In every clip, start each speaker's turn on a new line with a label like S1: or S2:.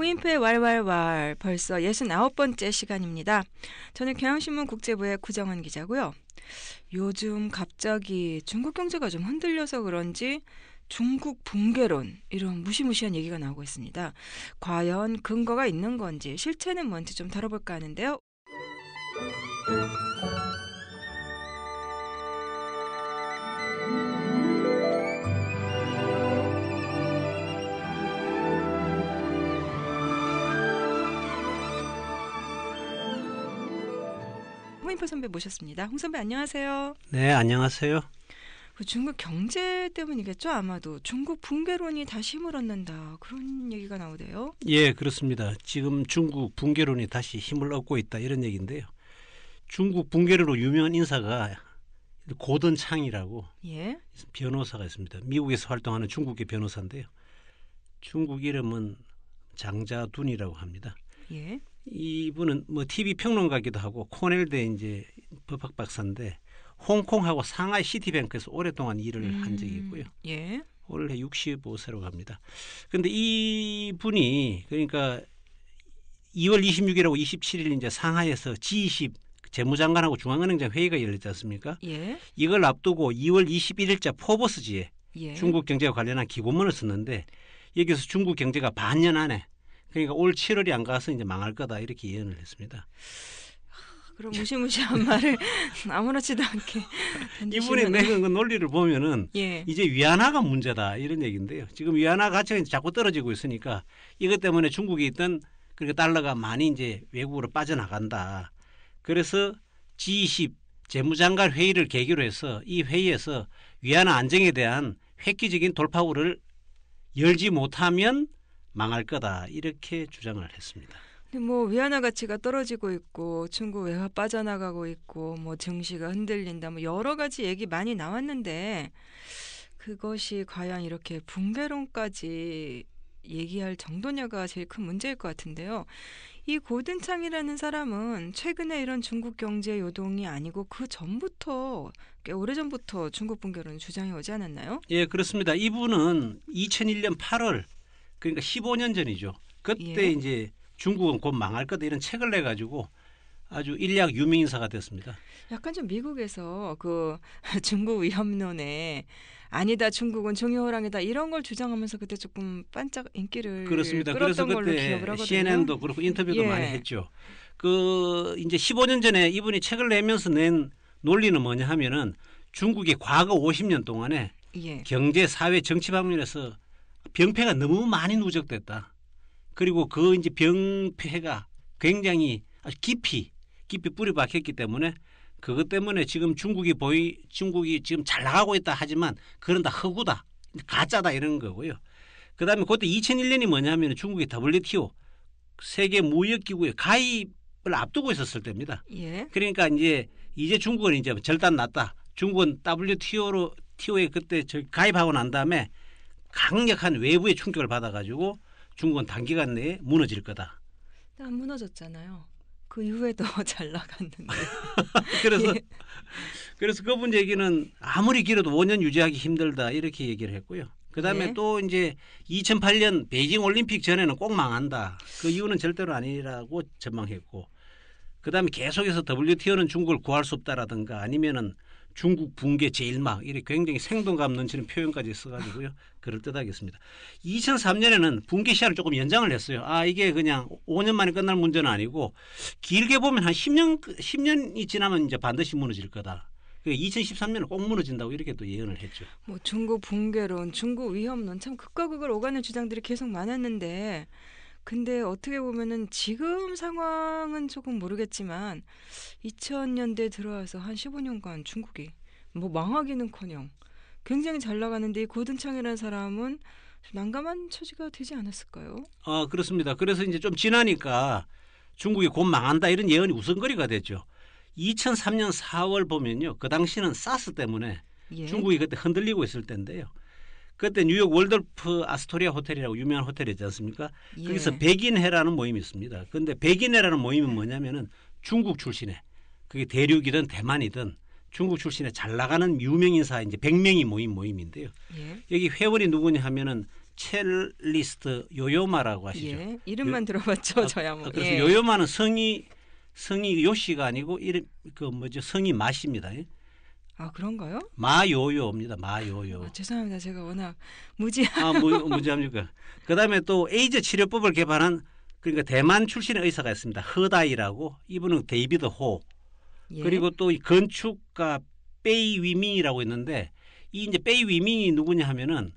S1: 호인프의 왈왈왈 벌써 69번째 시간입니다. 저는 경향신문 국제부의 구정원 기자고요. 요즘 갑자기 중국 경제가 좀 흔들려서 그런지 중국 붕괴론 이런 무시무시한 얘기가 나오고 있습니다. 과연 근거가 있는 건지 실체는 뭔지 좀 다뤄볼까 하는데요. 홍민표 선배 모셨습니다. 홍 선배 안녕하세요.
S2: 네, 안녕하세요.
S1: 그 중국 경제 때문이겠죠 아마도 중국 붕괴론이 다시 힘을 얻는다 그런 얘기가 나오대요.
S2: 예 그렇습니다. 지금 중국 붕괴론이 다시 힘을 얻고 있다 이런 얘기인데요. 중국 붕괴론으로 유명한 인사가 고든 창이라고 예? 변호사가 있습니다. 미국에서 활동하는 중국의 변호사인데요. 중국 이름은 장자둔이라고 합니다. 예? 이분은 뭐 TV 평론가기도 하고 코넬대 이제 법학 박사인데 홍콩하고 상하이 시티뱅크에서 오랫동안 일을 음, 한 적이 있고요. 예. 올해 65세로 갑니다. 근데 이 분이 그러니까 2월 26일하고 27일 이제 상하이에서 G20 재무장관하고 중앙은행장 회의가 열렸지 않습니까? 예. 이걸 앞두고 2월 21일자 포버스지에 예. 중국 경제와 관련한 기고문을 썼는데 여기서 중국 경제가 반년 안에 그러니까 올 7월이 안 가서 이제 망할 거다 이렇게 예언을 했습니다.
S1: 아, 그런 무시무시한 말을 아무렇지도 않게 이분이 내건 그
S2: 논리를 보면은 예. 이제 위안화가 문제다 이런 얘기인데요. 지금 위안화 가치가 자꾸 떨어지고 있으니까 이것 때문에 중국에 있던 그러니 달러가 많이 이제 외국으로 빠져나간다. 그래서 G20 재무장관 회의를 계기로 해서 이 회의에서 위안화 안정에 대한 획기적인 돌파구를 열지 못하면 망할 거다 이렇게 주장을 했습니다.
S1: 뭐 위안화 가치가 떨어지고 있고 중국 외화 빠져나가고 있고 뭐 증시가 흔들린다 뭐 여러 가지 얘기 많이 나왔는데 그것이 과연 이렇게 붕괴론까지 얘기할 정도냐가 제일 큰 문제일 것 같은데요. 이 고든창이라는 사람은 최근에 이런 중국 경제 요동이 아니고 그 전부터 꽤 오래 전부터 중국 붕괴론 주장해 오지 않았나요?
S2: 예, 그렇습니다. 이분은 2001년 8월 그러니까 15년 전이죠. 그때 예. 이제 중국은 곧 망할 거다 이런 책을 내 가지고 아주 일약 유명 인사가 됐습니다.
S1: 약간 좀 미국에서 그 중국 위협론에 아니다 중국은 종이호랑이다 이런 걸 주장하면서 그때 조금 반짝 인기를 그렇습니다. 그래서 그때 CNN도 그렇고 인터뷰도 예. 많이 했죠.
S2: 그 이제 15년 전에 이분이 책을 내면서 낸 논리는 뭐냐 하면은 중국이 과거 50년 동안에 예. 경제, 사회, 정치 방면에서 병폐가 너무 많이 누적됐다. 그리고 그 이제 병폐가 굉장히 깊이 깊이 뿌리 박혔기 때문에 그것 때문에 지금 중국이 보이 중국이 지금 잘 나가고 있다 하지만 그런 다 허구다 가짜다 이런 거고요. 그다음에 그때 2001년이 뭐냐면 중국이 WTO 세계 무역 기구에 가입을 앞두고 있었을 때입니다. 예. 그러니까 이제 이제 중국은 이제 절단 났다. 중국은 WTO로 TO에 그때 저 가입하고 난 다음에 강력한 외부의 충격을 받아가지고 중국은 단기간 내에 무너질 거다.
S1: 안 무너졌잖아요. 그 이후에도 잘 나갔는데.
S2: 그래서 예. 그래서 그분 얘기는 아무리 길어도 5년 유지하기 힘들다 이렇게 얘기를 했고요. 그다음에 예. 또 이제 2008년 베이징 올림픽 전에는 꼭 망한다. 그 이유는 절대로 아니라고 전망했고. 그다음에 계속해서 WTO는 중국을 구할 수 없다라든가 아니면은 중국 붕괴 제일막 이렇게 굉장히 생동감 넘치는 표현까지 써가지고요 그럴듯하겠습니다. 2003년에는 붕괴 시한을 조금 연장을 했어요. 아 이게 그냥 5년 만에 끝날 문제는 아니고 길게 보면 한 10년 10년이 지나면 이제 반드시 무너질 거다. 2013년 은꼭 무너진다고 이렇게 또 예언을 했죠.
S1: 뭐 중국 붕괴론, 중국 위험론 참 극과 극을 오가는 주장들이 계속 많았는데 근데 어떻게 보면은 지금 상황은 조금 모르겠지만 2000년대 들어와서 한 15년간 중국이 뭐 망하기는커녕 굉장히 잘 나가는데 이 고든창이라는 사람은 난감한 처지가 되지
S2: 않았을까요? 아 그렇습니다. 그래서 이제 좀 지나니까 중국이 곧 망한다 이런 예언이 우선거리가 됐죠. 2003년 4월 보면요, 그 당시는 사스 때문에 예. 중국이 그때 흔들리고 있을 때인데요. 그때 뉴욕 월드프 아스토리아 호텔이라고 유명한 호텔이지 않습니까? 예. 거기서 백인회라는 모임이 있습니다. 그런데 백인회라는 모임이 뭐냐면은 중국 출신의 그게 대륙이든 대만이든 중국 출신의 잘 나가는 유명인사 이제 100명이 모인 모임인데요. 예. 여기 회원이 누구냐 하면은 첼리스트 요요마라고 하시죠. 예.
S1: 이름만 요, 들어봤죠, 아, 저야 뭐. 그래서 예.
S2: 요요마는 성이 성이 요시가 아니고 이름 그 뭐죠 성이 맛입니다.
S1: 아 그런가요?
S2: 마요요입니다. 마요요. 아, 죄송합니다. 제가 워낙 무지한. 아 무, 무지합니까? 그다음에 또 에이즈 치료법을 개발한 그러니까 대만 출신의 의사가 있습니다. 허다이라고 이분은 데이비드 호. 예. 그리고 또 건축가 베이 위밍이라고 있는데 이 이제 베이 위밍이 누구냐 하면은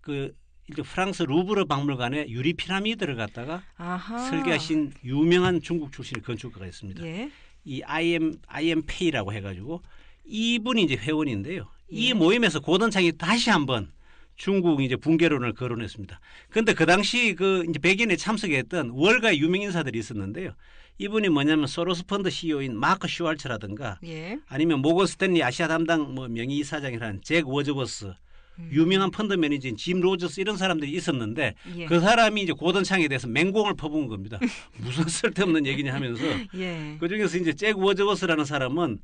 S2: 그 이제 프랑스 루브르 박물관에 유리 피라미드를 갖다가
S1: 아하. 설계하신
S2: 유명한 중국 출신의 건축가가 있습니다. 예. 이 IM IM페이라고 해가지고 이분이 이제 회원인데요. 이 예. 모임에서 고든창이 다시 한번 중국 이제 붕괴론을 거론했습니다. 근데 그 당시 그 이제 백인에 참석했던 월가 유명 인사들이 있었는데요. 이분이 뭐냐면 소로스 펀드 CEO인 마크 슈왈츠라든가 예. 아니면 모건 스탠리 아시아 담당 뭐 명의 이사장이란잭 워즈버스 음. 유명한 펀드 매니저인 짐 로저스 이런 사람들이 있었는데 예. 그 사람이 이제 고든창에 대해서 맹공을 퍼부은 겁니다. 무슨 쓸데없는 얘기냐 하면서 예. 그 중에서 이제 잭 워즈버스라는 사람은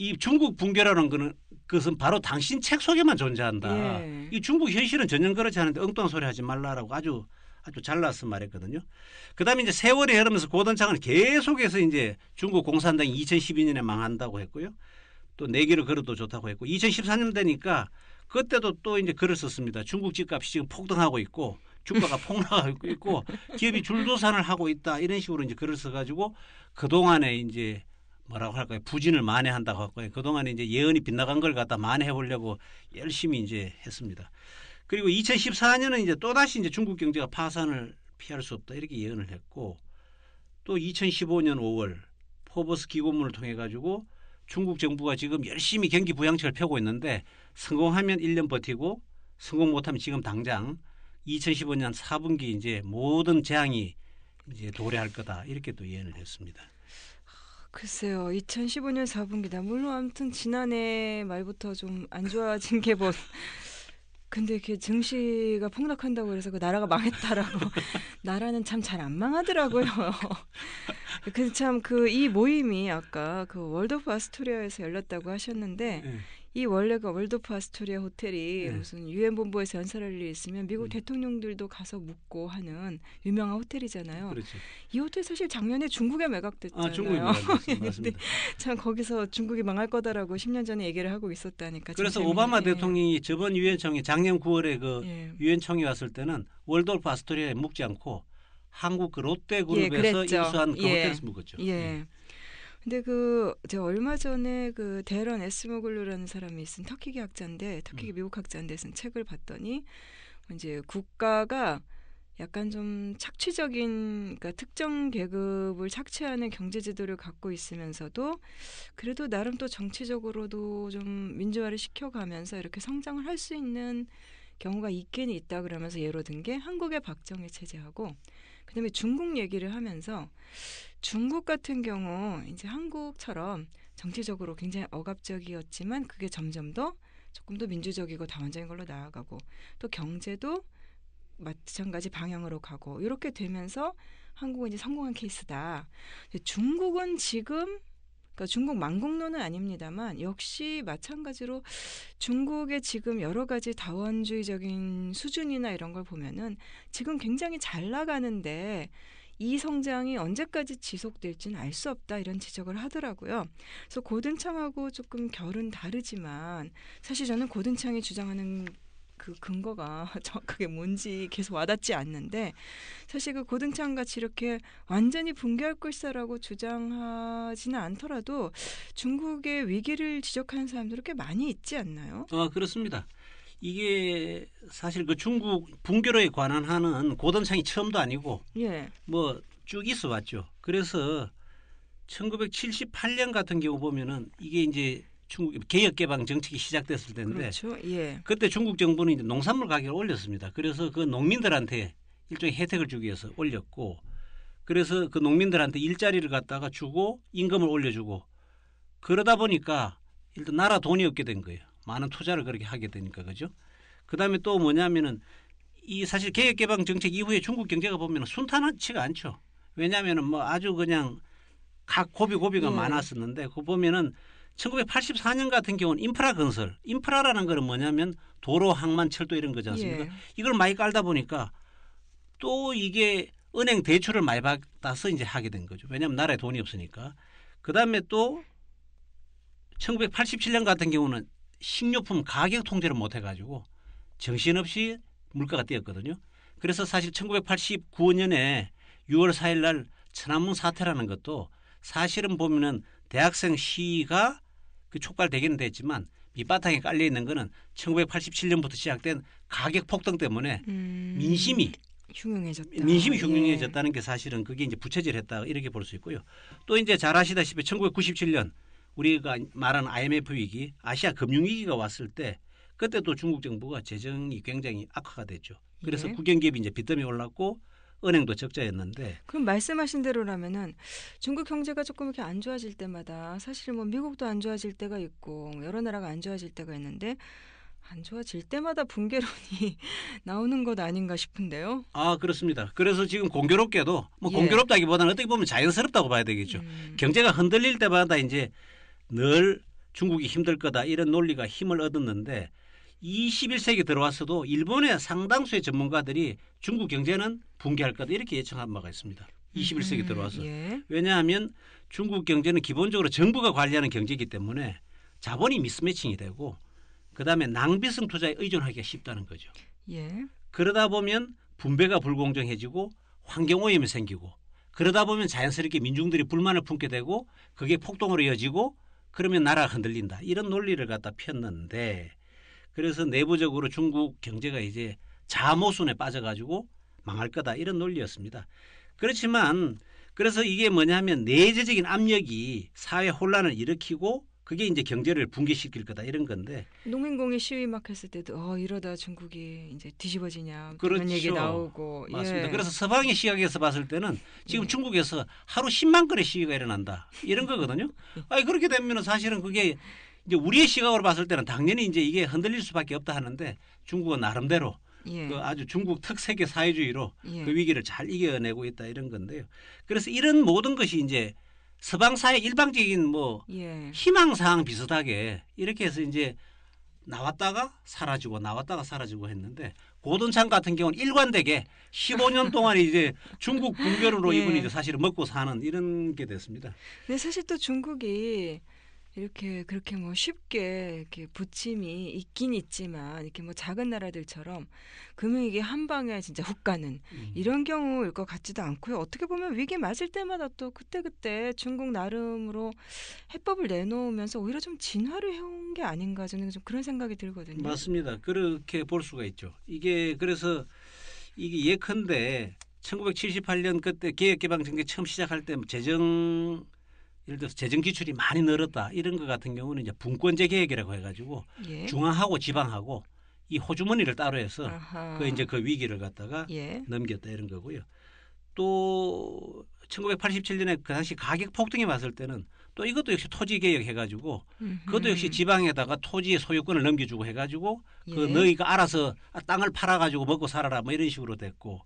S2: 이 중국 붕괴라는 거는 그것은 바로 당신 책 속에만 존재한다. 예. 이 중국 현실은 전혀 그렇지 않은데 엉뚱한 소리 하지 말라라고 아주 아주 잘라어 말했거든요. 그다음에 이제 세월이 흐르면서 고단창은 계속해서 이제 중국 공산당이 2012년에 망한다고 했고요. 또 내기를 걸어도 좋다고 했고 2014년 되니까 그때도 또 이제 글을 썼습니다. 중국 집값이 지금 폭등하고 있고 주가가 폭락하고 있고 기업이 줄도산을 하고 있다 이런 식으로 이제 글을 써가지고 그 동안에 이제 뭐라고 할까요? 부진을 만회한다고 할까요? 그동안 이제 예언이 빗나간 걸 갖다 만회해 보려고 열심히 이제 했습니다. 그리고 2014년은 이제 또다시 이제 중국 경제가 파산을 피할 수 없다 이렇게 예언을 했고 또 2015년 5월 포버스 기고문을 통해 가지고 중국 정부가 지금 열심히 경기 부양책을 펴고 있는데 성공하면 1년 버티고 성공 못하면 지금 당장 2015년 4분기 이제 모든 재앙이 이제 도래할 거다 이렇게 또 예언을 했습니다.
S1: 글쎄요. 2015년 4분기다. 물론 아무튼 지난해 말부터 좀 안 좋아진 게 뭐. 근데 이렇게 증시가 폭락한다고 해서 그 나라가 망했다라고 나라는 참 잘 안 망하더라고요. 근데 참 그 이 모임이 아까 그 월드 오브 아스토리아에서 열렸다고 하셨는데 네. 이 원래가 월드프 아스토리아 호텔이 네. 무슨 유엔 본부에서 연설할 일이 있으면 미국 음. 대통령들도 가서 묵고 하는 유명한 호텔이잖아요. 그렇죠. 이 호텔 사실 작년에 중국에 매각됐잖아요. 아, 중국에 맞습니다. 네, 네. 참 거기서 중국이 망할 거다라고 10년 전에 얘기를 하고 있었다니까. 그래서 오바마
S2: 대통령이 저번 유엔총회 작년 9월에 그 예. 유엔총회 왔을 때는 월드프 아스토리아에 묵지 않고 한국 그 롯데그룹에서 예, 인수한 그 예. 호텔에서 묵었죠. 예. 예.
S1: 근데 그 제가 얼마 전에 그 데런 에스모글루라는 사람이 쓴 터키계 학자인데 터키계 음. 미국 학자인데 쓴 책을 봤더니 이제 국가가 약간 좀 착취적인 그러니까 특정 계급을 착취하는 경제 제도를 갖고 있으면서도 그래도 나름 또 정치적으로도 좀 민주화를 시켜가면서 이렇게 성장을 할 수 있는 경우가 있긴 있다 그러면서 예로 든 게 한국의 박정희 체제하고 그다음에 중국 얘기를 하면서 중국 같은 경우 이제 한국처럼 정치적으로 굉장히 억압적이었지만 그게 점점 더 조금 더 민주적이고 다원적인 걸로 나아가고 또 경제도 마찬가지 방향으로 가고 이렇게 되면서 한국은 이제 성공한 케이스다. 중국은 지금 그러니까 중국 만국론은 아닙니다만 역시 마찬가지로 중국의 지금 여러 가지 다원주의적인 수준이나 이런 걸 보면은 지금 굉장히 잘 나가는데 이 성장이 언제까지 지속될지는 알 수 없다 이런 지적을 하더라고요. 그래서 고든창하고 조금 결은 다르지만 사실 저는 고든창이 주장하는 그 근거가 정확하게 뭔지 계속 와닿지 않는데 사실 그 고등창 같이 이렇게 완전히 붕괴할 것이다라고 주장하지는 않더라도 중국의 위기를 지적하는 사람들이 꽤 많이 있지
S2: 않나요? 어 그렇습니다. 이게 사실 그 중국 붕괴로에 관한 하는 고등창이 처음도 아니고 예. 뭐쭉 있어 왔죠. 그래서 1978년 같은 경우 보면은 이게 이제 중국 개혁 개방 정책이 시작됐을 때인데 그렇죠? 예. 그때 중국 정부는 이제 농산물 가격을 올렸습니다. 그래서 그 농민들한테 일종의 혜택을 주기 위해서 올렸고 그래서 그 농민들한테 일자리를 갖다가 주고 임금을 올려주고 그러다 보니까 일단 나라 돈이 없게 된 거예요. 많은 투자를 그렇게 하게 되니까 그죠. 그다음에 또 뭐냐면은 이 사실 개혁 개방 정책 이후에 중국 경제가 보면 순탄치가 않죠. 왜냐하면은 뭐 아주 그냥 각 고비 고비가 음. 예. 많았었는데 그 보면은 1984년 같은 경우는 인프라 건설, 인프라라는 거는 뭐냐면 도로, 항만, 철도 이런 거지 않습니까? 예. 이걸 많이 깔다 보니까 또 이게 은행 대출을 많이 받아서 이제 하게 된 거죠. 왜냐하면 나라에 돈이 없으니까. 그 다음에 또 1987년 같은 경우는 식료품 가격 통제를 못 해가지고 정신없이 물가가 뛰었거든요. 그래서 사실 1989년에 6월 4일 날 천안문 사태라는 것도 사실은 보면은 대학생 시위가 그 촉발되기는 됐지만 밑바탕에 깔려 있는 거는 1987년부터 시작된 가격 폭등 때문에 음, 민심이
S1: 흉흉해졌다. 민심이
S2: 예. 흉흉해졌다는 게 사실은 그게 이제 부채질했다 이렇게 볼 수 있고요. 또 이제 잘 아시다시피 1997년 우리가 말하는 IMF 위기, 아시아 금융 위기가 왔을 때 그때 또 중국 정부가 재정이 굉장히 악화가 됐죠. 그래서 예. 국영기업이 이제 빚더미 올랐고 은행도 적자였는데.
S1: 그럼 말씀하신 대로라면은 중국 경제가 조금 이렇게 안 좋아질 때마다 사실 뭐 미국도 안 좋아질 때가 있고 여러 나라가 안 좋아질 때가 있는데 안 좋아질 때마다 붕괴론이 나오는 것 아닌가 싶은데요.
S2: 아 그렇습니다. 그래서 지금 공교롭게도 뭐 예. 공교롭다기보다는 어떻게 보면 자연스럽다고 봐야 되겠죠. 음. 경제가 흔들릴 때마다 이제 늘 중국이 힘들 거다 이런 논리가 힘을 얻었는데 21세기 들어왔어도 일본의 상당수의 전문가들이 중국 경제는 붕괴할 거다 이렇게 예측한 바가 있습니다. 21세기 음, 들어와서. 예. 왜냐하면 중국 경제는 기본적으로 정부가 관리하는 경제이기 때문에 자본이 미스매칭이 되고 그다음에 낭비성 투자에 의존하기가 쉽다는 거죠. 예. 그러다 보면 분배가 불공정해지고 환경 오염이 생기고 그러다 보면 자연스럽게 민중들이 불만을 품게 되고 그게 폭동으로 이어지고 그러면 나라가 흔들린다. 이런 논리를 갖다 폈는데 그래서 내부적으로 중국 경제가 이제 자모순에 빠져가지고 망할 거다 이런 논리였습니다. 그렇지만 그래서 이게 뭐냐면 내재적인 압력이 사회 혼란을 일으키고 그게 이제 경제를 붕괴시킬 거다 이런 건데
S1: 농민공이 시위 막 했을 때도 어, 이러다 중국이 이제 뒤집어지냐 그렇죠. 그런 얘기 나오고 맞습니다. 예. 그래서
S2: 서방의 시각에서 봤을 때는 지금 예. 중국에서 하루 10만 건의 시위가 일어난다 이런 거거든요. 예. 아니 그렇게 되면 사실은 그게 이제 우리의 시각으로 봤을 때는 당연히 이제 이게 흔들릴 수밖에 없다 하는데 중국은 나름대로 예. 그 아주 중국 특색의 사회주의로 예. 그 위기를 잘 이겨내고 있다 이런 건데요. 그래서 이런 모든 것이 이제 서방 사회 일방적인 뭐 예. 희망 사항 비슷하게 이렇게 해서 이제 나왔다가 사라지고 나왔다가 사라지고 했는데 고든창 같은 경우는 일관되게 15년 동안 이제 중국 분별으로 예. 이분이 이제 사실은 먹고 사는 이런 게 됐습니다.
S1: 근데 사실 또 중국이 이렇게 그렇게 뭐 쉽게 이렇게 부침이 있긴 있지만 이렇게 뭐 작은 나라들처럼 금융위기 한 방에 진짜 훅 가는 음. 이런 경우일 것 같지도 않고요. 어떻게 보면 위기 맞을 때마다 또 그때그때 중국 나름으로 해법을 내놓으면서 오히려 좀 진화를 해온 게 아닌가 저는 좀 그런 생각이 들거든요.
S2: 맞습니다. 그렇게 볼 수가 있죠. 이게 그래서 이게 예컨대 1978년 그때 개혁개방 정책 처음 시작할 때 재정 예를 들어서 재정 기출이 많이 늘었다 이런 것 같은 경우는 이제 분권제 계획이라고 해가지고 예. 중앙하고 지방하고 이 호주머니를 따로 해서 아하. 그 이제 그 위기를 갖다가 예. 넘겼다 이런 거고요. 또 1987년에 그 당시 가격 폭등이 왔을 때는 또 이것도 역시 토지 개혁 해가지고 음흠. 그것도 역시 지방에다가 토지 의 소유권을 넘겨주고 해가지고 그 예. 그 너희가 알아서 땅을 팔아가지고 먹고 살아라 뭐 이런 식으로 됐고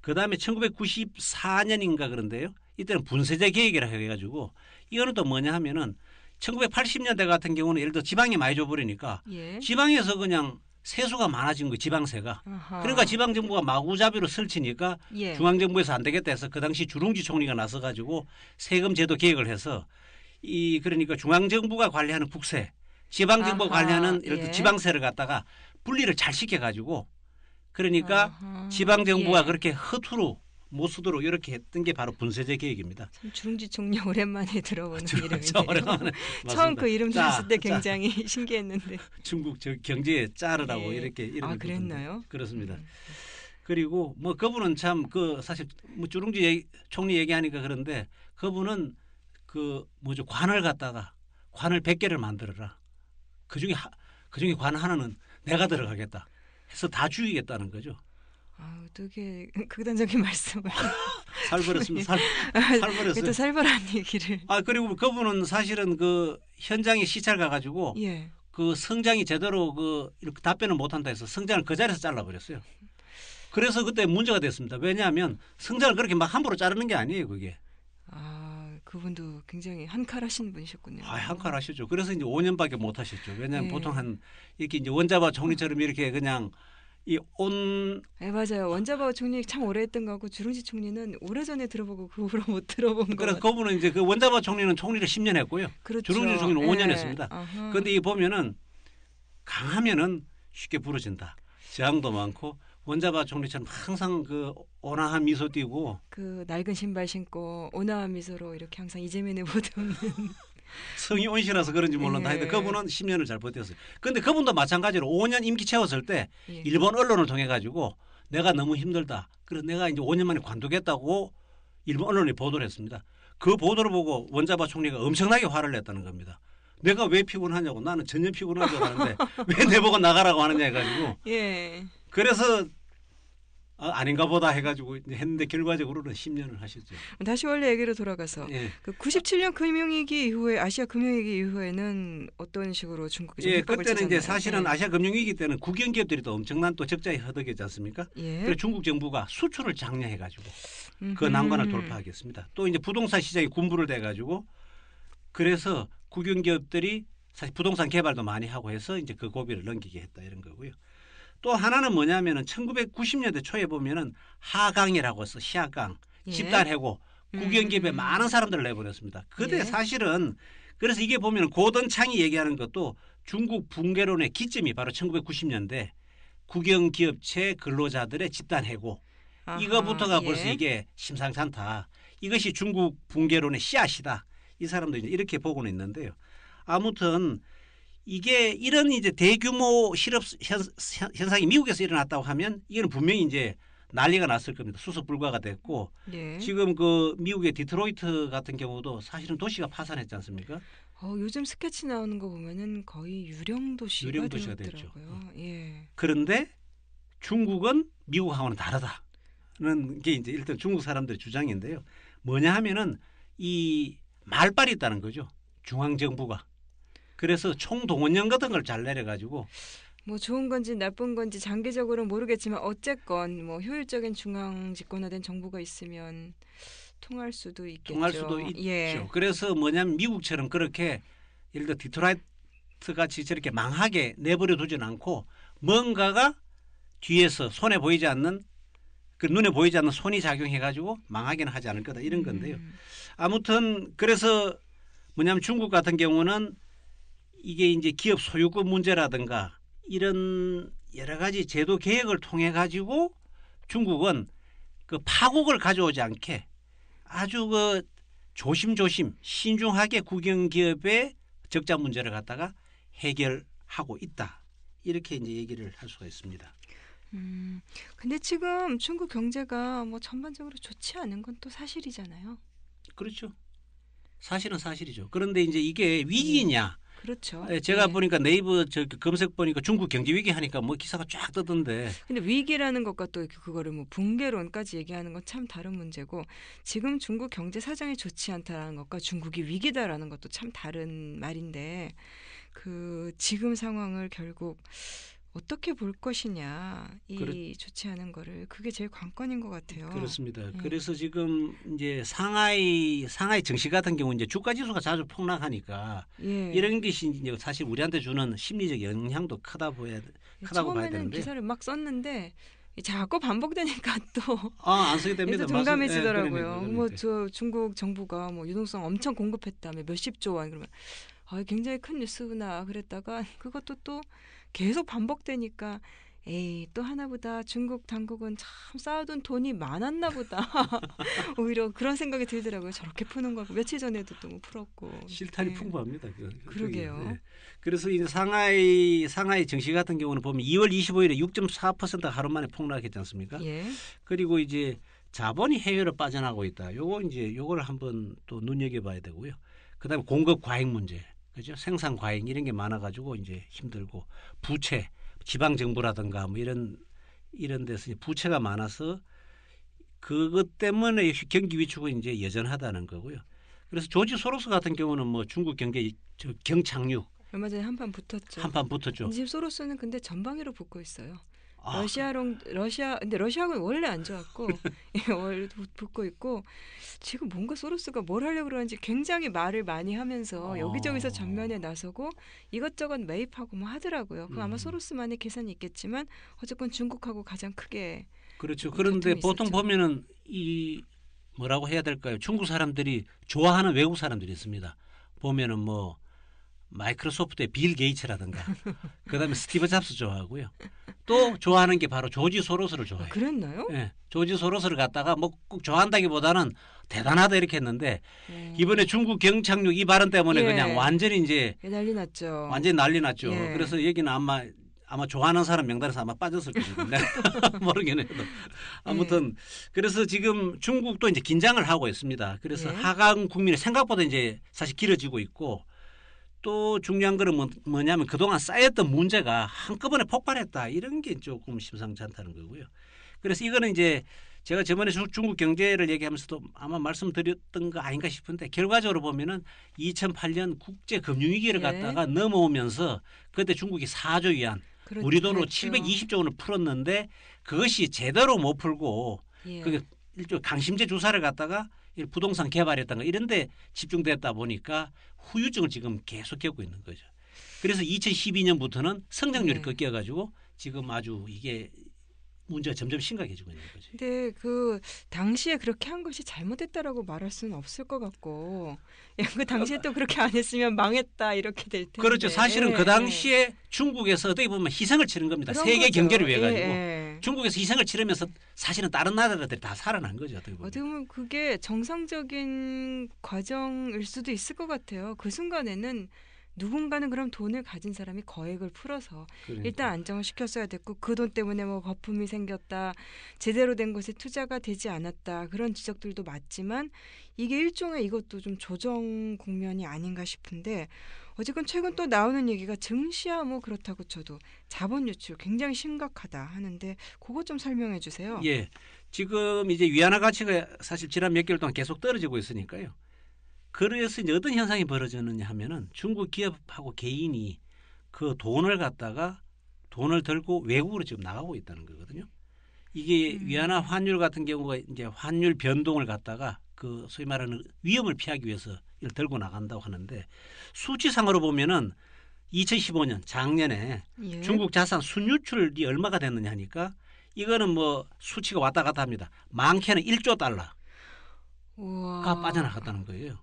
S2: 그 다음에 1994년인가 그런데요. 이때는 분세제 계획이라고 해가지고 이거는 또 뭐냐 하면은 1980년대 같은 경우는 예를 들어 지방이 많이 줘버리니까 예. 지방에서 그냥 세수가 많아진 거예요 지방세가 아하. 그러니까 지방 정부가 마구잡이로 설치니까 예. 중앙 정부에서 안 되겠다 해서 그 당시 주룽지 총리가 나서 가지고 세금 제도 계획을 해서 이 그러니까 중앙 정부가 관리하는 국세 지방 정부가 관리하는 예를 들어 예. 지방세를 갖다가 분리를 잘 시켜 가지고 그러니까 아하. 지방 정부가 예. 그렇게 허투루 못 쓰도록 이렇게 했던 게 바로 분쇄제 계획입니다.
S1: 참주지총령 오랜만에 들어보는 이름인데 처음 그 이름 들었을 때 굉장히 짜. 신기했는데.
S2: 중국 저 경제에 짜르라고 예. 네. 이렇게 이름을 아, 그랬나요? 그렇습니다. 음. 그리고 뭐 그분은 참 그 사실 뭐 주룽지 얘기, 총리 얘기하니까 그런데 그분은 그 뭐죠 관을 갖다가 관을 100개를 만들어라. 그중에 그중에 관 하나는 내가 들어가겠다. 해서 다 죽이겠다는 거죠.
S1: 아우 되게 극단적인 말씀을
S2: 살벌했습니다. 살, 살벌했어요. 일 살벌한 얘기를. 아 그리고 그분은 사실은 그 현장에 시찰 가가지고 예. 그 성장이 제대로 그 이렇게 답변을 못한다 해서 성장을 그 자리에서 잘라버렸어요. 그래서 그때 문제가 됐습니다. 왜냐하면 성장을 그렇게 막 함부로 자르는 게 아니에요, 그게. 아,
S1: 그분도 굉장히 한칼 하신 분이셨군요. 아,
S2: 한칼 하셨죠 그래서 이제 5년밖에 못 하셨죠. 왜냐하면 네. 보통 한 이렇게 이제 원자바 총리처럼 이렇게 그냥 이온
S1: 네, 예, 맞아요. 원자바 총리 참 오래 했던 거고 주룽지 총리는 오래전에 들어보고 그 후로 못 들어본 거. 그래
S2: 그러니까 그분은 이제 그원자바 총리는 총리를 10년 했고요. 그렇죠. 주룽지 총리는 네. 5년 예. 했습니다. 그런데 이 보면은 강하면은 쉽게 부러진다. 저항도 많고 원자바 총리처럼 항상 그 온화한 미소 띄고
S1: 그 낡은 신발 신고 온화한 미소로 이렇게 항상 이재민의 보듬는
S2: 성이 온실라서 그런지 몰랐다 했는데 예. 그분은 10년을 잘 버텼어요. 근데 그분도 마찬가지로 5년 임기 채웠을 때 예. 일본 언론을 통해 가지고 내가 너무 힘들다. 그래서 내가 이제 5년 만에 관두겠다고 일본 언론이 보도를 했습니다. 그 보도를 보고 원자바 총리가 엄청나게 화를 냈다는 겁니다. 내가 왜 피곤하냐고 나는 전혀 피곤하지 않는데 왜 내보고 나가라고 하느냐 해가지고 예. 그래서 아, 어, 아 닌가 보다 해가지고 했는데 결과적으로는 10년을 하셨죠.
S1: 다시 원래 얘기로 돌아가서 예. 그 97년 금융위기 이후에 아시아 금융위기 이후에는 어떤 식으로 중국이 예, 그때는 이제 사실은 예. 아시아
S2: 금융위기 때는 국영 기업들이 또 엄청난 또 적자에 허덕이지 않습니까? 예. 그래서 중국 정부가 수출을 장려해가지고 음. 그 난관을 돌파하겠습니다. 또 이제 부동산 시장이 군부를 돼가지고 그래서 국영 기업들이 사실 부동산 개발도 많이 하고 해서 이제 그 고비를 넘기게 했다 이런 거고요. 또 하나는 뭐냐면은 1990년대 초에 보면은 하강이라고 해서 시하강 예. 집단해고 국영기업에 음. 많은 사람들을 내보냈습니다. 그때 예. 사실은 그래서 이게 보면 고던창이 얘기하는 것도 중국 붕괴론의 기점이 바로 1990년대 국영기업체 근로자들의 집단해고 이거부터가 예. 벌써 이게 심상찮다. 이것이 중국 붕괴론의 씨앗이다. 이 사람도 이제 이렇게 보고는 있는데요. 아무튼 이게 이런 이제 대규모 실업 현상이 미국에서 일어났다고 하면 이건 분명히 이제 난리가 났을 겁니다. 수습 불가가 됐고 예. 지금 그 미국의 디트로이트 같은 경우도 사실은 도시가 파산했지 않습니까?
S1: 어, 요즘 스케치 나오는 거 보면은 거의 유령 도시가 유령 도시가
S2: 됐죠. 예. 그런데 중국은 미국하고는 다르다는 게 이제 일단 중국 사람들의 주장인데요. 뭐냐 하면은 이 말빨이 있다는 거죠. 중앙 정부가 그래서 총동원령 같은 걸 잘 내려가지고
S1: 뭐 좋은 건지 나쁜 건지 장기적으로 모르겠지만 어쨌건 뭐 효율적인 중앙 집권화된 정부가 있으면 통할 수도 있겠죠. 통할 수도 있죠. 예.
S2: 그래서 뭐냐면 미국처럼 그렇게 예를 들어 디트라이트 같이 저렇게 망하게 내버려 두진 않고 뭔가가 뒤에서 손에 보이지 않는 그 눈에 보이지 않는 손이 작용해 가지고 망하기는 하지 않을 거다 이런 건데요. 음. 아무튼 그래서 뭐냐면 중국 같은 경우는 이게 이제 기업 소유권 문제라든가 이런 여러 가지 제도 개혁을 통해 가지고 중국은 그 파국을 가져오지 않게 아주 그 조심조심 신중하게 국영 기업의 적자 문제를 갖다가 해결하고 있다. 이렇게 이제 얘기를 할 수가 있습니다.
S1: 음, 근데 지금 중국 경제가 뭐 전반적으로 좋지 않은 건 또 사실이잖아요.
S2: 그렇죠. 사실은 사실이죠. 그런데 이제 이게 네. 위기냐, 음. 그렇죠. 네, 제가 네. 보니까 네이버 저 검색 보니까 중국 경기 위기 하니까 뭐 기사가 쫙 뜨던데.
S1: 근데 위기라는 것과 또 그거를 뭐 붕괴론까지 얘기하는 건 참 다른 문제고 지금 중국 경제 사정이 좋지 않다라는 것과 중국이 위기다라는 것도 참 다른 말인데 그 지금 상황을 결국 어떻게 볼 것이냐 이 그렇... 조치하는 거를 그게 제일 관건인 것 같아요. 그렇습니다. 예.
S2: 그래서 지금 이제 상하이 상하이 증시 같은 경우 이제 주가 지수가 자주 폭락하니까 예. 이런 것이 이제 사실 우리한테 주는 심리적 영향도 크다 보야 예, 크다고 봐야 되는데 기사를
S1: 막 썼는데 자꾸 반복되니까 또
S2: 아, 안 쓰게 됩니다. 동감해지더라고요. 예, 네,
S1: 뭐저 중국 정부가 뭐 유동성 엄청 공급했다며 몇십 조원 그러면 아, 굉장히 큰 뉴스구나 그랬다가 그것도 또 계속 반복되니까 에이 또 하나보다 중국 당국은 참 쌓아둔 돈이 많았나 보다 오히려 그런 생각이 들더라고요 저렇게 푸는 거 며칠 전에도 또 뭐
S2: 풀었고 실탄이 네. 풍부합니다 그러게요 네. 그래서 이 상하이 상하이 증시 같은 경우는 보면 2월 25일에 6.4% 하루 만에 폭락했지 않습니까 예. 그리고 이제 자본이 해외로 빠져나가고 있다 요거 이제 요거를 한번 또 눈여겨봐야 되고요 그다음에 공급 과잉 문제 그죠? 생산 과잉 이런 게 많아가지고 이제 힘들고 부채 지방 정부라든가 뭐 이런 이런 데서 부채가 많아서 그것 때문에 경기 위축은 이제 여전하다는 거고요. 그래서 조지 소로스 같은 경우는 뭐 중국 경제 경착륙
S1: 얼마 전에 한 판 붙었죠. 한 판 붙었죠. 지금 소로스는 근데 전방위로 붙고 있어요. 아. 러시아랑 러시아 근데 러시아하고 원래 안 좋았고 네. 원래 붙고 있고 지금 뭔가 소로스가 뭘 하려고 그러는지 굉장히 말을 많이 하면서 아. 여기저기서 전면에 나서고 이것저것 매입하고 뭐 하더라고요. 그 음. 아마 소로스만의 계산이 있겠지만 어쨌건 중국하고 가장 크게
S2: 그렇죠. 그 그런데 보통 보면은 이 뭐라고 해야 될까요? 중국 사람들이 좋아하는 외국 사람들이 있습니다. 보면은 뭐 마이크로소프트의 빌 게이츠라든가 그다음에 스티브 잡스 좋아하고요. 또 좋아하는 게 바로 조지 소로스를 좋아해요. 아,
S1: 그랬나요? 예.
S2: 조지 소로스를 갖다가 뭐 꼭 좋아한다기보다는 대단하다 이렇게 했는데 오. 음. 이번에 중국 경착륙 이 발언 때문에 예. 그냥 완전히 이제
S1: 난리 났죠. 완전히 난리 났죠. 예. 그래서
S2: 여기는 아마 아마 좋아하는 사람 명단에서 아마 빠졌을 것인데 모르겠네요. 아무튼 예. 그래서 지금 중국도 이제 긴장을 하고 있습니다. 그래서 예. 하강 국민의 생각보다 이제 사실 길어지고 있고 또 중요한 거는 뭐, 뭐냐면 그동안 쌓였던 문제가 한꺼번에 폭발했다 이런 게 조금 심상치 않다는 거고요. 그래서 이거는 이제 제가 저번에 중국 경제를 얘기하면서도 아마 말씀드렸던 거 아닌가 싶은데 결과적으로 보면은 2008년 국제 금융위기를 예. 갖다가 넘어오면서 그때 중국이 4조 위안 그렇죠. 우리 돈으로 720조 그렇죠. 원을 풀었는데 그것이 제대로 못 풀고 예. 그 일종 강심제 주사를 갖다가 부동산 개발했던가 이런 데 집중됐다 보니까 후유증을 지금 계속 겪고 있는 거죠. 그래서 2012년부터는 성장률이 네. 꺾여가지고 지금 아주 이게 문제가 점점 심각해지고 있는
S1: 거지. 근데 그 당시에 그렇게 한 것이 잘못했다라고 말할 수는 없을 것 같고 예, 그 당시에 또 그렇게 안 했으면 망했다 이렇게 될 텐데. 그렇죠. 사실은 그 예, 예. 당시에
S2: 중국에서 어떻게 보면 희생을 치른 겁니다. 세계 거죠. 경제를 위해 가지고 예. 중국에서 희생을 치르면서 사실은 다른 나라들이 다 살아난 거죠. 어떻게 보면.
S1: 어떻게 보면 그게 정상적인 과정일 수도 있을 것 같아요. 그 순간에는 누군가는 그럼 돈을 가진 사람이 거액을 풀어서 그러니까. 일단 안정을 시켰어야 됐고 그 돈 때문에 뭐 거품이 생겼다 제대로 된 것에 투자가 되지 않았다 그런 지적들도 맞지만 이게 일종의 이것도 좀 조정 국면이 아닌가 싶은데 어쨌건 최근 또 나오는 얘기가 증시야 뭐 그렇다고 쳐도 자본 유출 굉장히 심각하다 하는데 그것 좀 설명해 주세요.
S2: 예. 지금 이제 위안화 가치가 사실 지난 몇 개월 동안 계속 떨어지고 있으니까요. 그래서 이제 어떤 현상이 벌어졌느냐 하면은 중국 기업하고 개인이 그 돈을 갖다가 돈을 들고 외국으로 지금 나가고 있다는 거거든요. 이게 음. 위안화 환율 같은 경우가 이제 환율 변동을 갖다가 그 소위 말하는 위험을 피하기 위해서 이걸 들고 나간다고 하는데 수치상으로 보면은 2015년 작년에 예. 중국 자산 순유출이 얼마가 됐느냐 하니까 이거는 뭐 수치가 왔다 갔다 합니다. 많게는 1조 달러가
S1: 우와. 빠져나갔다는
S2: 거예요.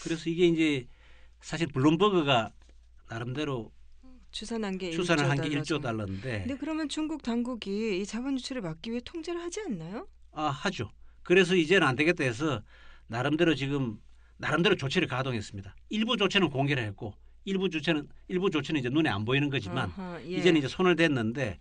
S2: 그래서 이게 이제 사실 블룸버그가 나름대로
S1: 추산한 게 추산을 한게 1조
S2: 달러인데. 근데
S1: 그러면 중국 당국이 이 자본 유출을 막기 위해 통제를 하지 않나요?
S2: 아 하죠. 그래서 이제는 안 되겠다 해서 나름대로 지금 나름대로 조치를 가동했습니다. 일부 조치는 공개를 했고 일부 조치는 일부 조치는 이제 눈에 안 보이는 거지만 아하, 예. 이제는 이제 손을 댔는데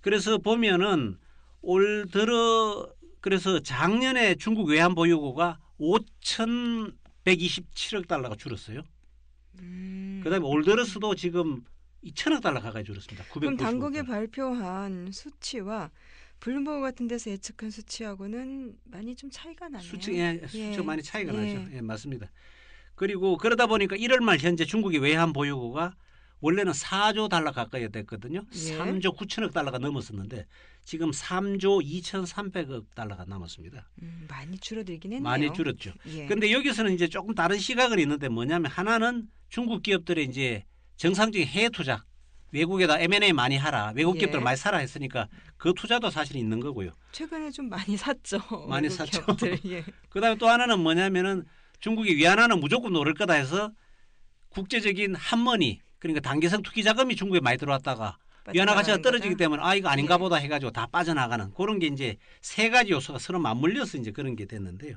S2: 그래서 보면은 올 들어 그래서 작년에 중국 외환 보유고가 5천 127억 달러가 줄었어요. 음. 그다음에 올더어서도 지금 2천억 달러 가까이 줄었습니다. 그럼 당국이
S1: 달러. 발표한 수치와 블룸버그 같은 데서 예측한 수치하고는 많이 좀 차이가 나네요. 수치, 예, 수치 예. 많이 차이가 예. 나죠.
S2: 예, 맞습니다. 그리고 그러다 보니까 1월 말 현재 중국의 외환 보유고가 원래는 4조 달러 가까이 됐거든요. 예. 3조 9천억 달러가 넘었었는데 지금 3조 2,300억 달러가 남았습니다. 음,
S1: 많이 줄어들긴 했네요. 많이 줄었죠. 예. 근데
S2: 여기서는 이제 조금 다른 시각을 있는데 뭐냐면 하나는 중국 기업들의 이제 정상적인 해외 투자 외국에다 M&A 많이 하라. 외국 기업들 예. 많이 사라 했으니까 그 투자도 사실 있는 거고요.
S1: 최근에 좀 많이 샀죠.
S2: 많이 샀죠. 예. 그다음에 또 하나는 뭐냐면은 중국이 위안화는 무조건 오를 거다 해서 국제적인 한머니 그러니까 단계성 투기 자금이 중국에 많이 들어왔다가 위안화 가치가 떨어지기 때문에 아 이거 아닌가 네. 보다 해가지고 다 빠져나가는 그런 게 이제 세 가지 요소가 서로 맞물려서 이제 그런 게 됐는데요.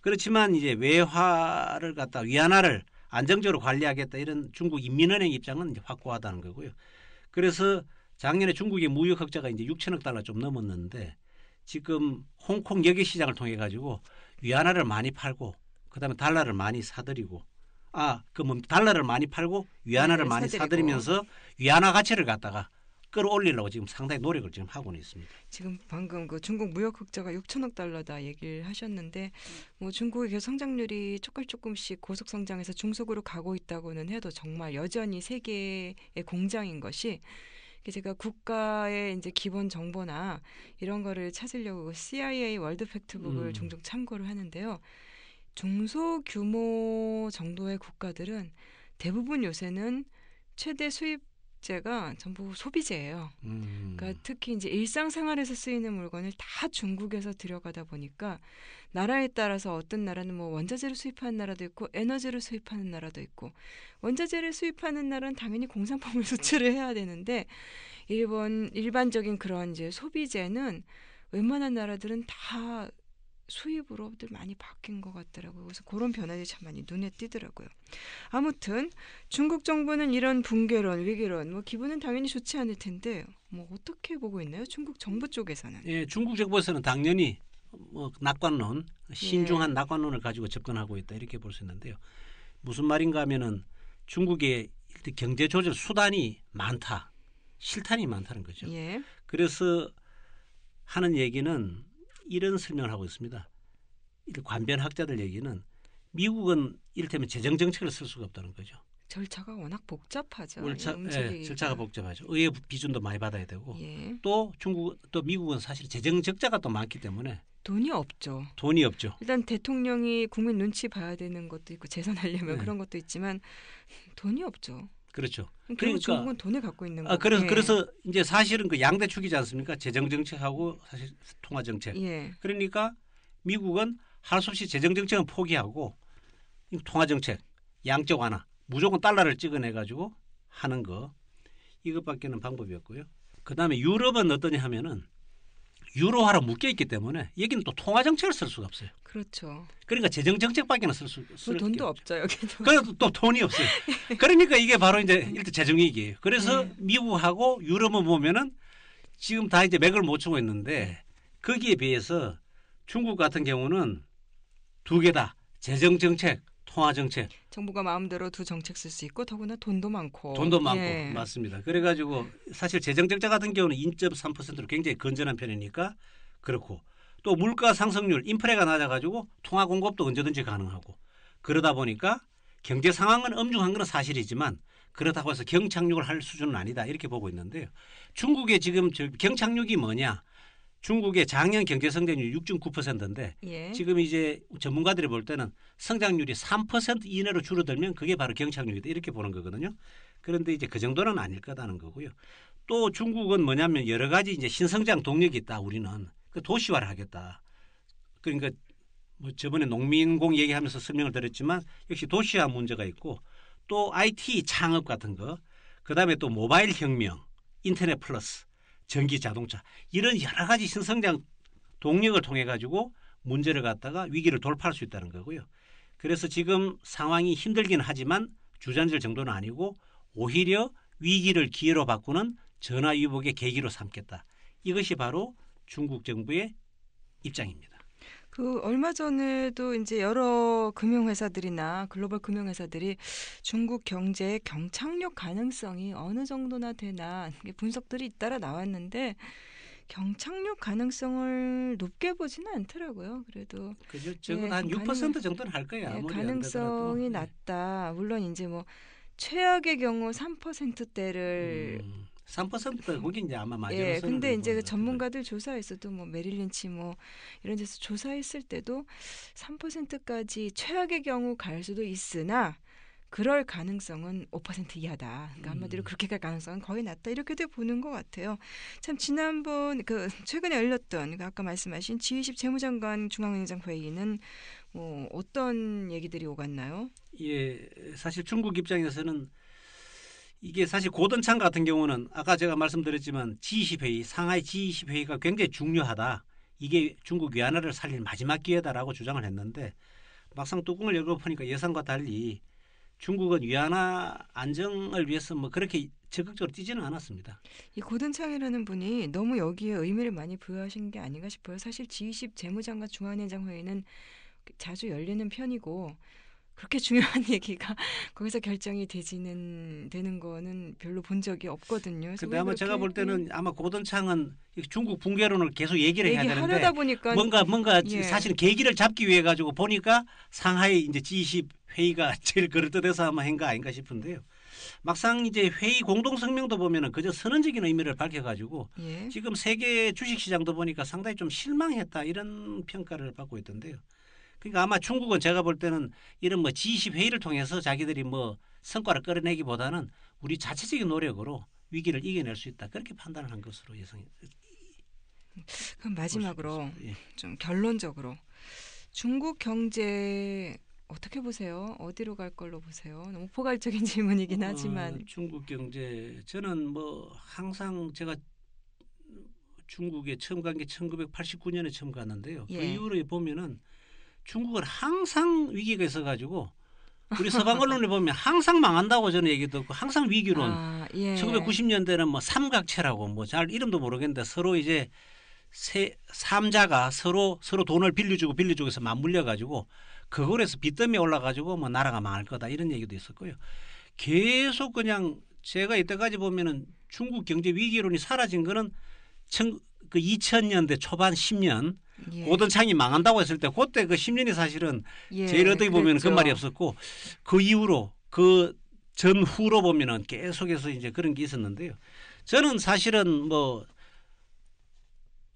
S2: 그렇지만 이제 외화를 갖다 위안화를 안정적으로 관리하겠다 이런 중국 인민은행 입장은 이제 확고하다는 거고요. 그래서 작년에 중국의 무역 흑자가 이제 6천억 달러 좀 넘었는데 지금 홍콩 여객 시장을 통해 가지고 위안화를 많이 팔고 그다음에 달러를 많이 사들이고 아, 그뭐 달러를 많이 팔고 위안화를 네, 많이 사드리고. 사들이면서 위안화 가치를 갖다가 끌어올리려고 지금 상당히 노력을 지금 하고는 있습니다.
S1: 지금 방금 그 중국 무역 흑자가 6천억 달러다 얘기를 하셨는데 뭐 중국의 계 그 성장률이 조금 조금씩 고속 성장에서 중속으로 가고 있다고는 해도 정말 여전히 세계의 공장인 것이 제가 국가의 이제 기본 정보나 이런 거를 찾으려고 그 CIA 월드 팩트북을 음. 종종 참고를 하는데요. 중소규모 정도의 국가들은 대부분 요새는 최대 수입제가 전부 소비재예요. 음. 그러니까 특히 이제 일상생활에서 쓰이는 물건을 다 중국에서 들여가다 보니까 나라에 따라서 어떤 나라는 뭐 원자재를 수입하는 나라도 있고 에너지를 수입하는 나라도 있고 원자재를 수입하는 나라는 당연히 공산품을 수출을 해야 되는데 일본 일반적인 그런 이제 소비재는 웬만한 나라들은 다 수입으로들 많이 바뀐 것 같더라고요. 그래서 그런 변화들이 참 많이 눈에 띄더라고요. 아무튼 중국 정부는 이런 붕괴론, 위기론, 뭐 기분은 당연히 좋지 않을 텐데 뭐 어떻게 보고 있나요? 중국 정부 쪽에서는?
S2: 예, 중국 정부에서는 당연히 뭐 낙관론, 예. 신중한 예. 낙관론을 가지고 접근하고 있다 이렇게 볼 수 있는데요. 무슨 말인가 하면은 중국의 경제 조절 수단이 많다, 실탄이 많다는 거죠. 예. 그래서 하는 얘기는 이런 설명을 하고 있습니다. 관변학자들 얘기는 미국은 이를테면 재정정책을 쓸 수가 없다는 거죠.
S1: 절차가 워낙 복잡하죠. 절차, 예, 절차가
S2: 복잡하죠. 의회 비준도 많이 받아야 되고 예. 또 중국 또 미국은 사실 재정 적자가 또 많기 때문에
S1: 돈이 없죠. 돈이 없죠. 일단 대통령이 국민 눈치 봐야 되는 것도 있고 재선하려면 예. 그런 것도 있지만 돈이 없죠.
S2: 그렇죠. 그러니까 중국은 돈을 갖고 있는 거예요. 아, 그래서 예. 그래서 이제 사실은 그 양대 축이지 않습니까? 재정 정책하고 사실 통화 정책. 예. 그러니까 미국은 할 수 없이 재정 정책은 포기하고 통화 정책 양적 완화 무조건 달러를 찍어내 가지고 하는 거 이것밖에는 방법이 없고요. 그다음에 유럽은 어떠냐 하면은 유로화로 묶여 있기 때문에 여기는 또 통화 정책을 쓸 수가 없어요.
S1: 그렇죠.
S2: 그러니까 재정 정책밖에는 쓸 수. 쓸 그 돈도 없죠 여기도. 그래도 또 돈이 없어요. 그러니까 이게 바로 이제 일단 재정 위기예요. 그래서 네. 미국하고 유럽을 보면은 지금 다 이제 맥을 못 추고 있는데 네. 거기에 비해서 중국 같은 경우는 두 개 다 재정 정책 통화 정책.
S1: 정부가 마음대로 두 정책 쓸 수 있고 더구나 돈도 많고. 돈도 많고 예.
S2: 맞습니다. 그래가지고 사실 재정 적자 같은 경우는 인점 삼퍼센트로 굉장히 건전한 편이니까 그렇고 또 물가 상승률 인프레가 낮아가지고 통화 공급도 언제든지 가능하고 그러다 보니까 경제 상황은 엄중한 건 사실이지만 그렇다고 해서 경착륙을 할 수준은 아니다 이렇게 보고 있는데요. 중국의 지금 경착륙이 뭐냐 중국의 작년 경제 성장률이 6.9%인데 예. 지금 이제 전문가들이 볼 때는 성장률이 3% 이내로 줄어들면 그게 바로 경착륙이다 이렇게 보는 거거든요. 그런데 이제 그 정도는 아닐 거다는 거고요. 또 중국은 뭐냐면 여러 가지 이제 신성장 동력이 있다 우리는 그 도시화를 하겠다. 그러니까 뭐 저번에 농민공 얘기하면서 설명을 드렸지만 역시 도시화 문제가 있고 또 IT 창업 같은 거 그다음에 또 모바일 혁명 인터넷 플러스 전기 자동차 이런 여러 가지 신성장 동력을 통해 가지고 문제를 갖다가 위기를 돌파할 수 있다는 거고요. 그래서 지금 상황이 힘들긴 하지만 주전질 정도는 아니고 오히려 위기를 기회로 바꾸는 전화위복의 계기로 삼겠다. 이것이 바로 중국 정부의 입장입니다.
S1: 그 얼마 전에도 이제 여러 금융회사들이나 글로벌 금융회사들이 중국 경제의 경착륙 가능성이 어느 정도나 되나 분석들이 잇따라 나왔는데 경착륙 가능성을 높게 보지는 않더라고요. 그래도
S2: 그죠. 적은 예, 한6% 그 정도는 할 거야. 예, 가능성이
S1: 네. 낮다. 물론 이제 뭐 최악의 경우 3%대를 음.
S2: 3% 거기 이제 아마 마지노 예, 근데
S1: 이제 그 전문가들 조사에서도 뭐 메릴린치 뭐 이런 데서 조사했을 때도 3%까지 최악의 경우 갈 수도 있으나 그럴 가능성은 5% 이하다. 그러니까 음. 한마디로 그렇게 갈 가능성은 거의 낮다. 이렇게도 보는 것 같아요. 참 지난번 그 최근에 열렸던 그러니까 아까 말씀하신 G20 재무장관 중앙은행장 회의는 뭐 어떤 얘기들이 오갔나요?
S2: 예, 사실 중국 입장에서는 이게 사실 고든창 같은 경우는 아까 제가 말씀드렸지만 G20 회의, 상하이 G20 회의가 굉장히 중요하다. 이게 중국 위안화를 살릴 마지막 기회다라고 주장을 했는데 막상 뚜껑을 열어보니까 예상과 달리 중국은 위안화 안정을 위해서 뭐 그렇게 적극적으로 뛰지는 않았습니다.
S1: 이 고든창이라는 분이 너무 여기에 의미를 많이 부여하신 게 아닌가 싶어요. 사실 G20 재무장관 중앙회장 회의는 자주 열리는 편이고 그렇게 중요한 얘기가 거기서 결정이 되지는 되는 거는 별로 본 적이 없거든요. 그런데 아마 제가 볼 때는 음.
S2: 아마 고든창은 중국 붕괴론을 계속 얘기를 해야 되는데 보니까 뭔가 뭔가 예. 사실 계기를 잡기 위해 가지고 보니까 상하이 이제 G20 회의가 제일 그럴듯해서 아마 한거 아닌가 싶은데요. 막상 이제 회의 공동 성명도 보면은 그저 선언적인 의미를 밝혀가지고 예. 지금 세계 주식 시장도 보니까 상당히 좀 실망했다 이런 평가를 받고 있던데요. 그러니까 아마 중국은 제가 볼 때는 이런 뭐 G20 회의를 통해서 자기들이 뭐 성과를 끌어내기보다는 우리 자체적인 노력으로 위기를 이겨낼 수 있다 그렇게 판단을 한 것으로 예상이.
S1: 그럼 마지막으로 예. 좀 결론적으로 중국 경제 어떻게 보세요? 어디로 갈 걸로 보세요? 너무 포괄적인 질문이긴 어, 하지만
S2: 어, 중국 경제 저는 뭐 항상 제가 중국에 처음 간 게 1989년에 처음 갔는데요. 그 예. 그 이후로 보면은 중국을 항상 위기가 있어가지고 우리 서방 언론을 보면 항상 망한다고 저는 얘기 도 듣고 항상 위기론. 아, 예. 1990년대는 뭐 삼각체라고 뭐 잘 이름도 모르겠는데 서로 이제 세, 삼자가 서로 서로 돈을 빌려주고 빌려주고 해서 맞물려 가지고 그걸해서 빚더미 올라 가지고 뭐 나라가 망할 거다 이런 얘기도 있었고요. 계속 그냥 제가 이때까지 보면은 중국 경제 위기론이 사라진 거는 그 2000년대 초반 10년 예. 고든 창이 망한다고 했을 때 그때 그 10년이 사실은 예. 제일 어떻게 보면 그 그랬죠. 그 말이 없었고 그 이후로 그 전후로 보면은 계속해서 이제 그런 게 있었는데요. 저는 사실은 뭐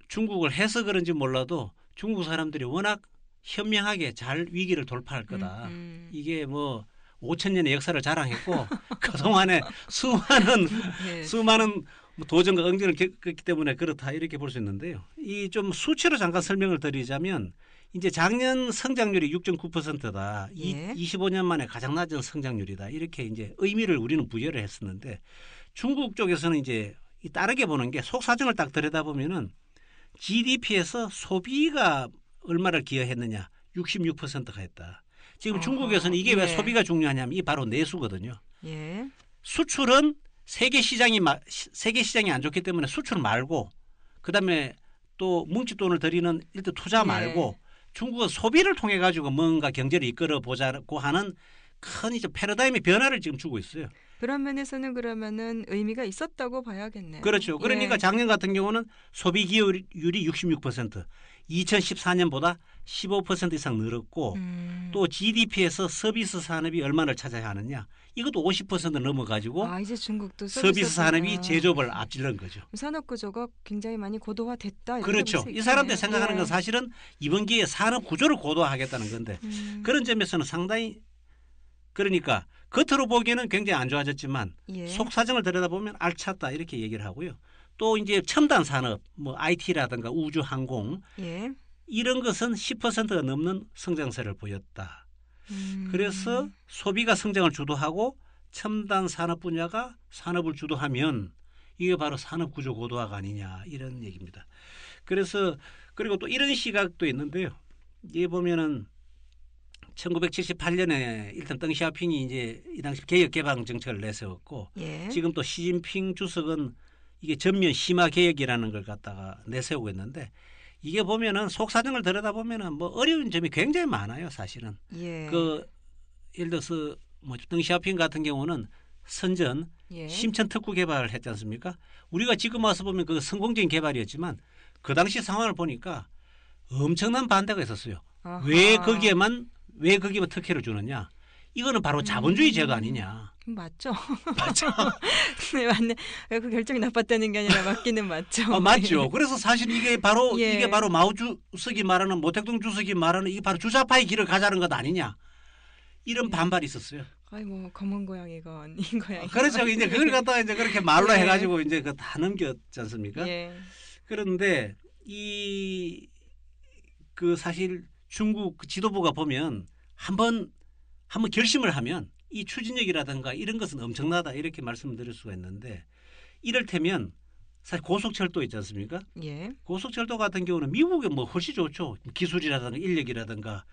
S2: 중국을 해서 그런지 몰라도 중국 사람들이 워낙 현명하게 잘 위기를 돌파할 거다. 음, 음. 이게 뭐 5천 년의 역사를 자랑했고 그동안에 수많은 예. 수많은 뭐 도전과 응전을 겪었기 때문에 그렇다 이렇게 볼 수 있는데요. 이 좀 수치로 잠깐 설명을 드리자면 이제 작년 성장률이 6.9%다. 예. 이, 25년 만에 가장 낮은 성장률이다. 이렇게 이제 의미를 우리는 부여를 했었는데 중국 쪽에서는 이제 따르게 보는 게 속사정을 딱 들여다보면은 GDP에서 소비가 얼마를 기여했느냐. 66%가 했다. 지금 어, 중국에서는 이게 예. 왜 소비가 중요하냐면 이 바로 내수거든요. 예. 수출은 세계 시장이 세계 시장이 안 좋기 때문에 수출 말고 그다음에 또뭉칫 돈을 들이는 일단 투자 예. 말고 네. 중국은 소비를 통해 가지고 뭔가 경제를 이끌어 보자고 하는 큰 이제 패러다임의 변화를 지금 주고 있어요.
S1: 그런 면에서는 그러면은 의미가 있었다고 봐야겠네요. 그렇죠. 그러니까 예.
S2: 작년 같은 경우는 소비 기율이 66%, 2014년보다 15% 이상 늘었고 음. 또 GDP에서 서비스 산업이 얼마나차지야 하느냐 이것도 50% 넘어가지고 아, 이제 중국도
S1: 서비스, 산업이 제조업을
S2: 앞질른 거죠.
S1: 산업 구조가 굉장히 많이 고도화됐다. 그렇죠. 이사람들 생각하는 건 네. 사실은
S2: 이번 기회에 산업 구조를 고도화하겠다는 건데 음. 그런 점에서는 상당히 그러니까 겉으로 보기에는 굉장히 안 좋아졌지만 예. 속사정을 들여다보면 알찼다 이렇게 얘기를 하고요. 또 이제 첨단 산업, 뭐 IT라든가 우주 항공 예. 이런 것은 10%가 넘는 성장세를 보였다. 음. 그래서 소비가 성장을 주도하고 첨단 산업 분야가 산업을 주도하면 이게 바로 산업 구조 고도화가 아니냐 이런 얘기입니다. 그래서 그리고 또 이런 시각도 있는데요. 이게 보면은 1978년에 일단 덩샤핑이 이제 이 당시 개혁 개방 정책을 내세웠고 예. 지금 또 시진핑 주석은 이게 전면 심화 개혁이라는 걸 갖다가 내세우고 있는데 이게 보면은 속사정을 들여다보면은 뭐 어려운 점이 굉장히 많아요, 사실은. 예. 그 예를 들어서 뭐 등시아핀 같은 경우는 선전 예. 심천 특구 개발을 했지 않습니까? 우리가 지금 와서 보면 그 성공적인 개발이었지만 그 당시 상황을 보니까 엄청난 반대가 있었어요. 아하. 왜 거기에만 왜 거기에만 뭐 특혜를 주느냐? 이거는 바로 자본주의 제도 음. 아니냐?
S1: 음, 맞죠. 맞죠. 네, 맞네. 그 결정이 나빴다는 게 아니라 맞기는 맞죠. 아, 맞죠. 네. 그래서 사실
S2: 이게 바로 예. 이게 바로 마오 주석이 말하는 모택동 주석이 말하는 이 바로 주자파의 길을 가자는 것 아니냐. 이런 예. 반발이 있었어요.
S1: 아이 뭐 검은 고양이건 인 고양이. 아, 그렇죠. 이제 그걸 갖다가 이제 그렇게 말로 예. 해가지고 이제
S2: 그 다 넘겼지 않습니까? 예. 그런데 이 그 사실 중국 그 지도부가 보면 한번 한번 결심을 하면 이 추진력이라든가 이런 것은 엄청나다 이렇게 말씀드릴 수가 있는데 이를테면 사실 고속철도 있지 않습니까? 예. 고속철도 같은 경우는 미국에뭐 훨씬 좋죠. 기술이라든가 인력이라든가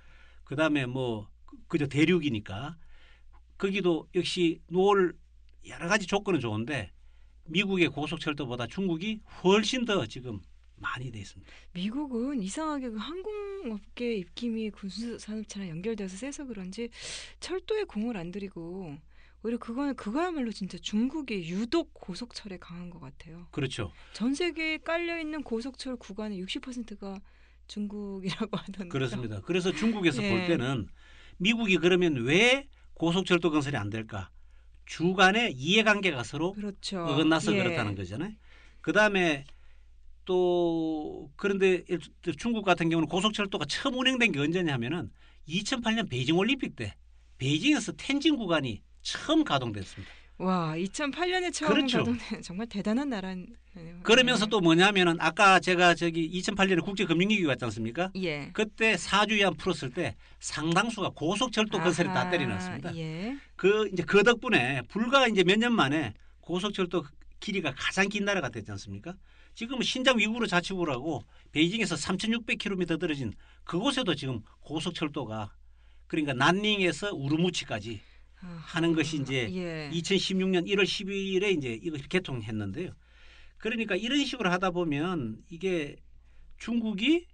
S2: 그다음에 뭐 그, 그저 대륙이니까 거기도 역시 노을 여러 가지 조건은 좋은데 미국의 고속철도보다 중국이 훨씬 더 지금 많이 돼 있습니다.
S1: 미국은 이상하게 그 항공업계 입김이 군수산업체랑 연결돼서 세서 그런지 철도에 공을 안 들이고 오히려 그거는 그거야말로 진짜 중국이 유독 고속철에 강한 것 같아요. 그렇죠. 전 세계에 깔려 있는 고속철 구간의 60%가 중국이라고
S2: 하던데. 그렇습니다. 그래서 중국에서 네. 볼 때는 미국이 그러면 왜 고속철도 건설이 안 될까? 주간의 이해관계가 서로 그렇죠. 어긋나서 예. 그렇다는 거잖아요. 그 다음에 또 그런데 중국 같은 경우는 고속철도가 처음 운행된 게 언제냐면은 2008년 베이징 올림픽 때 베이징에서 텐진 구간이 처음 가동됐습니다.
S1: 와, 2008년에 처음 그렇죠. 가동된 정말 대단한 나라
S2: 그러면서 네. 또 뭐냐면은 아까 제가 저기 2008년에 국제금융위기 왔지 않습니까? 예. 그때 4주 이안 풀었을 때 상당수가 고속철도 건설에 다 때려놨습니다. 예. 그 이제 그 덕분에 불과 이제 몇 년 만에 고속철도 길이가 가장 긴 나라가 됐지 않습니까? 지금 신장 위구르 자치구라고 베이징에서 3,600km 떨어진 그곳에도 지금 고속철도가 그러니까 난닝에서 우르무치까지 하는 것이 이제 예. 2016년 1월 12일에 이제 이거 개통했는데요. 그러니까 이런 식으로 하다 보면 이게 중국이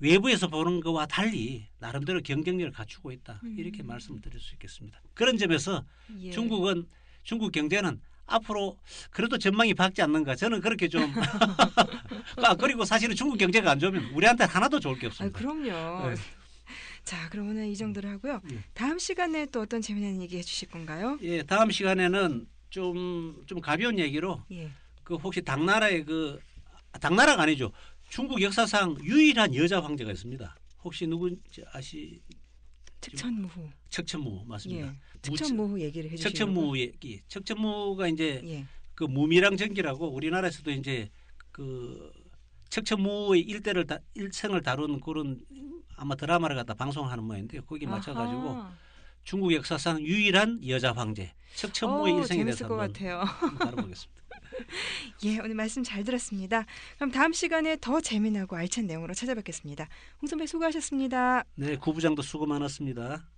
S2: 외부에서 보는 것과 달리 나름대로 경쟁력을 갖추고 있다. 이렇게 음. 말씀드릴 수 있겠습니다. 그런 점에서 예. 중국은 중국 경제는 앞으로 그래도 전망이 밝지 않는가 저는 그렇게 좀 아, 그리고 사실은 중국 경제가 안 좋으면 우리한테 하나도 좋을 게
S1: 없습니다. 아, 그럼요. 네. 자, 그러면은이 정도로 하고요. 네. 다음 시간에 또 어떤 재미난 얘기 해주실 건가요?
S2: 예, 다음 시간에는 좀 좀 가벼운 얘기로 예. 그 혹시 당나라의 그 당나라가 아니죠. 중국 역사상 유일한 여자 황제가 있습니다. 혹시 누군지 아시? 특천무후. 척천무후 맞습니다. 예. 특천무후 얘기를 해주시는 척천무후 얘기. 척천무후가 이제 예. 그 무미랑 전기라고 우리나라에서도 이제 그 척천무후의 일대를 다, 일생을 다룬 그런 아마 드라마를 갖다 방송하는 모양인데 거기에 맞춰가지고 중국 역사상 유일한 여자 황제 척천무의 후 일생에 대해서 한번
S1: 다뤄보겠습니다. 예, 오늘 말씀 잘 들었습니다. 그럼 다음 시간에 더 재미나고 알찬 내용으로 찾아뵙겠습니다. 홍선배 수고하셨습니다.
S2: 네, 구부장도 수고 많았습니다.